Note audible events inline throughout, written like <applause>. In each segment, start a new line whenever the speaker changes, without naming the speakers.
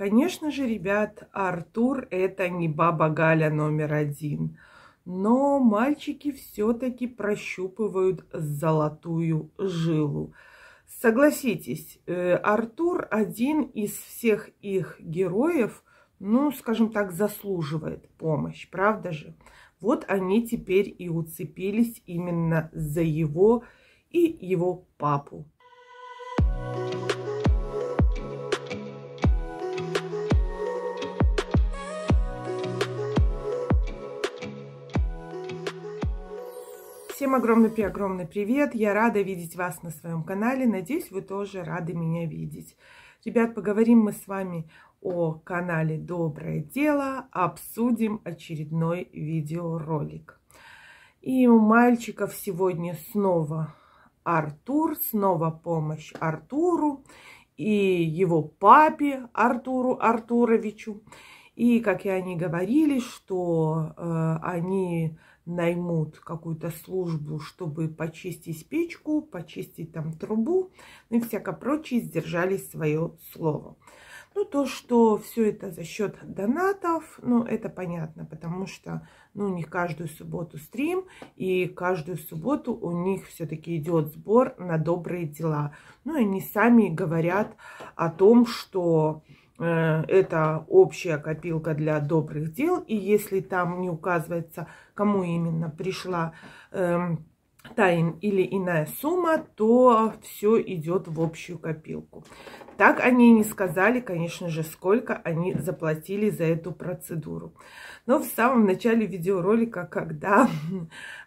Конечно же, ребят, Артур это не баба Галя номер один. Но мальчики все-таки прощупывают золотую жилу. Согласитесь, э, Артур один из всех их героев, ну, скажем так, заслуживает помощь, правда же? Вот они теперь и уцепились именно за его и его папу. Thank you. Всем огромный-преогромный привет! Я рада видеть вас на своем канале. Надеюсь, вы тоже рады меня видеть. Ребят, поговорим мы с вами о канале Доброе Дело, обсудим очередной видеоролик. И у мальчиков сегодня снова Артур, снова помощь Артуру и его папе Артуру Артуровичу. И, как и они говорили, что э, они наймут какую-то службу, чтобы почистить печку, почистить там трубу, ну и всякое прочее, сдержали свое слово. Ну, то, что все это за счет донатов, ну, это понятно, потому что, ну, у них каждую субботу стрим, и каждую субботу у них все-таки идет сбор на добрые дела. Ну, и они сами говорят о том, что Э, это общая копилка для добрых дел. И если там не указывается, кому именно пришла эм, та или иная сумма, то все идет в общую копилку. Так они не сказали, конечно же, сколько они заплатили за эту процедуру. Но в самом начале видеоролика, когда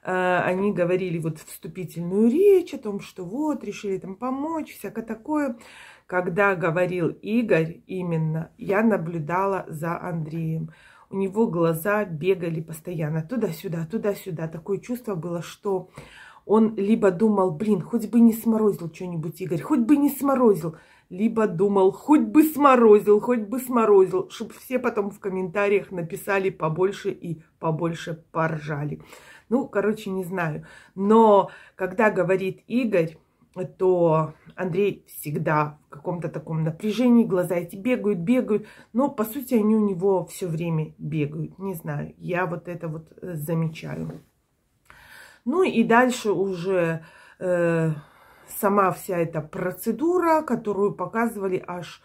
э, они говорили вот вступительную речь о том, что вот, решили там помочь, всякое такое, когда говорил Игорь именно, я наблюдала за Андреем у него глаза бегали постоянно туда-сюда, туда-сюда. Такое чувство было, что он либо думал, блин, хоть бы не сморозил что-нибудь Игорь, хоть бы не сморозил, либо думал, хоть бы сморозил, хоть бы сморозил, чтобы все потом в комментариях написали побольше и побольше поржали. Ну, короче, не знаю. Но когда говорит Игорь, то Андрей всегда в каком-то таком напряжении, глаза эти бегают, бегают, но по сути они у него все время бегают, не знаю, я вот это вот э, замечаю. Ну и дальше уже э, сама вся эта процедура, которую показывали аж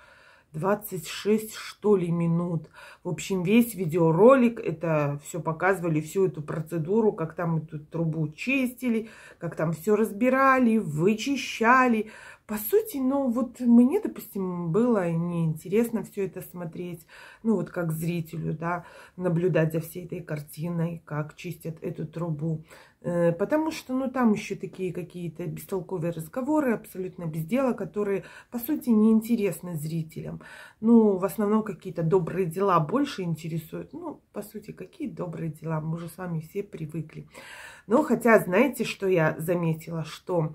26 что ли минут. В общем, весь видеоролик, это все показывали, всю эту процедуру, как там эту трубу чистили, как там все разбирали, вычищали. По сути, ну вот мне, допустим, было неинтересно все это смотреть, ну вот как зрителю, да, наблюдать за всей этой картиной, как чистят эту трубу. Э, потому что, ну, там еще такие какие-то бестолковые разговоры, абсолютно без дела, которые, по сути, неинтересны зрителям. Ну, в основном какие-то добрые дела больше интересуют. Ну, по сути, какие добрые дела, мы же с вами все привыкли. Но хотя, знаете, что я заметила, что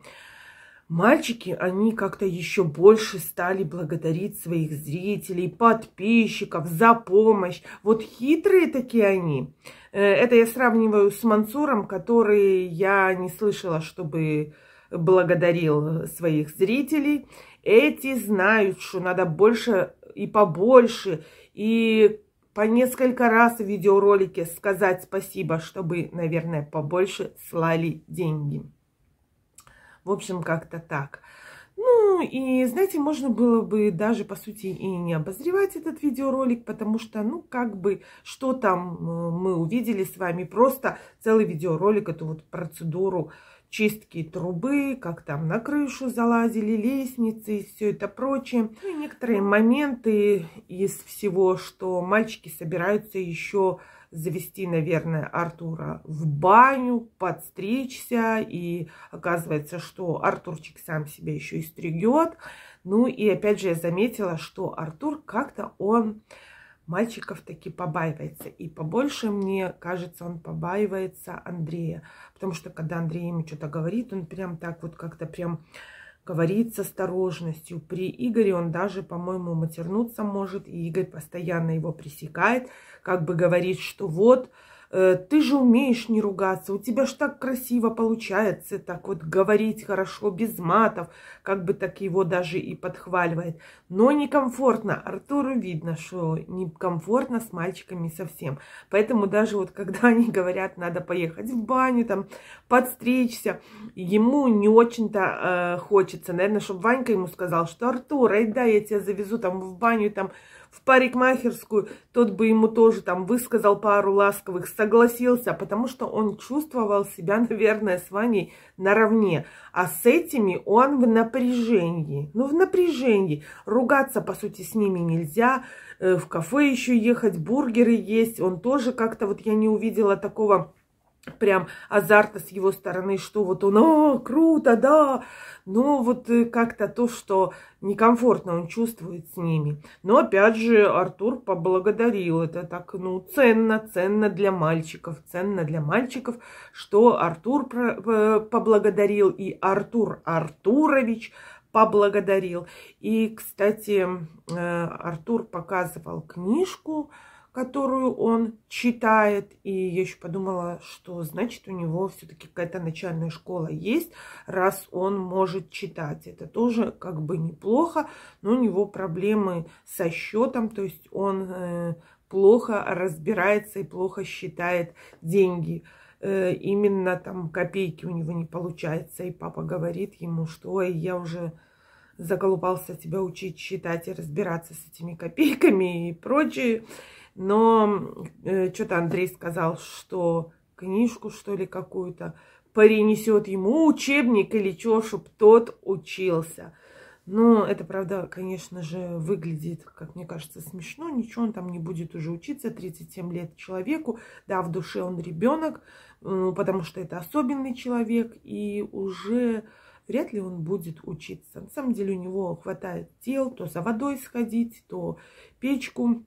мальчики, они как-то еще больше стали благодарить своих зрителей, подписчиков за помощь. Вот хитрые такие они. Э, это я сравниваю с Мансуром, который я не слышала, чтобы благодарил своих зрителей. Эти знают, что надо больше и побольше, и по несколько раз в видеоролике сказать спасибо, чтобы, наверное, побольше слали деньги. В общем, как-то так. Ну, и, знаете, можно было бы даже, по сути, и не обозревать этот видеоролик, потому что, ну, как бы, что там э, мы увидели с вами, просто целый видеоролик, эту вот процедуру чистки трубы, как там на крышу залазили, лестницы и все это прочее. Ну, и некоторые моменты из всего, что мальчики собираются еще завести, наверное, Артура в баню, подстричься. И оказывается, что Артурчик сам себя еще и стригет. Ну и опять же я заметила, что Артур как-то он мальчиков таки побаивается. И побольше, мне кажется, он побаивается Андрея. Потому что, когда Андрей ему что-то говорит, он прям так вот как-то прям говорит с осторожностью. При Игоре он даже, по-моему, матернуться может, и Игорь постоянно его пресекает, как бы говорит, что вот, Э, ты же умеешь не ругаться, у тебя ж так красиво получается, так вот говорить хорошо, без матов, как бы так его даже и подхваливает. Но некомфортно, Артуру видно, что некомфортно с мальчиками совсем. Поэтому даже вот <laughs> когда они говорят, надо поехать в баню, там, подстричься, ему не очень-то э, хочется. Наверное, чтобы Ванька ему сказал, что Артур, ай да, я тебя завезу там в баню, там, в парикмахерскую, тот бы ему тоже там высказал пару ласковых согласился, потому что он чувствовал себя, наверное, с вами наравне. А с этими он в напряжении. Ну, в напряжении. Ругаться, по сути, с ними нельзя. Э, в кафе еще ехать, бургеры есть. Он тоже как-то, вот я не увидела такого прям азарта с его стороны, что вот он, о, «А, круто, да, но вот э, как-то то, что некомфортно он чувствует с ними. Но опять же Артур поблагодарил, это так, ну, ценно, ценно для мальчиков, ценно для мальчиков, что Артур э, поблагодарил и Артур Артурович поблагодарил. И, кстати, э, Артур показывал книжку, которую он читает. И я еще подумала, что значит у него все-таки какая-то начальная школа есть, раз он может читать. Это тоже как бы неплохо, но у него проблемы со счетом, то есть он э, плохо разбирается и плохо считает деньги э, именно там копейки у него не получается. И папа говорит ему, что Ой, я уже заколупался тебя учить считать и разбираться с этими копейками и прочее. Но э, что-то Андрей сказал, что книжку, что ли, какую-то перенесет ему учебник или что, чтоб тот учился. Но это, правда, конечно же, выглядит, как мне кажется, смешно. Ничего он там не будет уже учиться. 37 лет человеку. Да, в душе он ребенок, ну, потому что это особенный человек. И уже вряд ли он будет учиться. На самом деле у него хватает дел то за водой сходить, то печку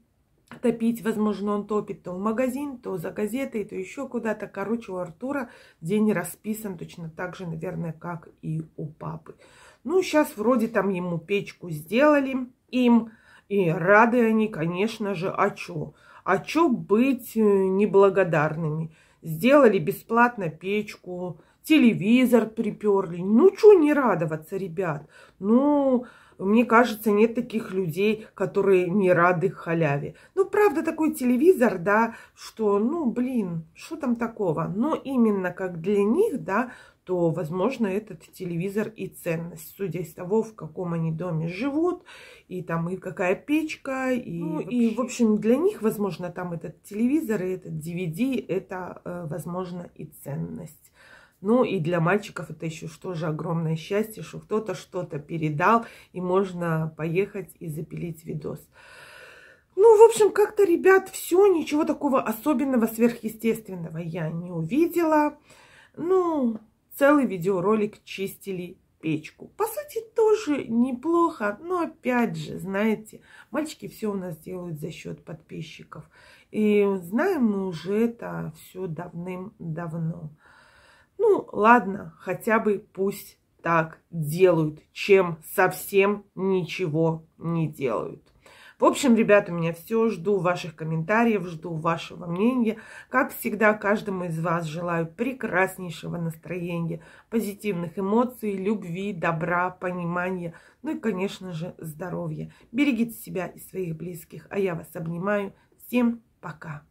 топить, возможно, он топит то в магазин, то за газеты, то еще куда-то. Короче, у Артура день расписан точно так же, наверное, как и у папы. Ну, сейчас вроде там ему печку сделали, им, и рады они, конечно же, а чё? А чё быть э, неблагодарными? Сделали бесплатно печку, телевизор приперли. Ну, чё не радоваться, ребят? Ну, мне кажется, нет таких людей, которые не рады халяве. Ну, правда, такой телевизор, да, что, ну, блин, что там такого? Но именно как для них, да, то, возможно, этот телевизор и ценность, судя из того, в каком они доме живут, и там и какая печка, и, ну, и в общем, для них, возможно, там этот телевизор и этот DVD, это, э, возможно, и ценность. Ну и для мальчиков это еще что же огромное счастье, что кто-то что-то передал, и можно поехать и запилить видос. Ну, в общем, как-то, ребят, все, ничего такого особенного, сверхъестественного я не увидела. Ну, целый видеоролик чистили печку. По сути, тоже неплохо, но опять же, знаете, мальчики все у нас делают за счет подписчиков. И знаем мы уже это все давным-давно. Ну, ладно, хотя бы пусть так делают, чем совсем ничего не делают. В общем, ребята, у меня все. Жду ваших комментариев, жду вашего мнения. Как всегда, каждому из вас желаю прекраснейшего настроения, позитивных эмоций, любви, добра, понимания, ну и, конечно же, здоровья. Берегите себя и своих близких, а я вас обнимаю. Всем пока!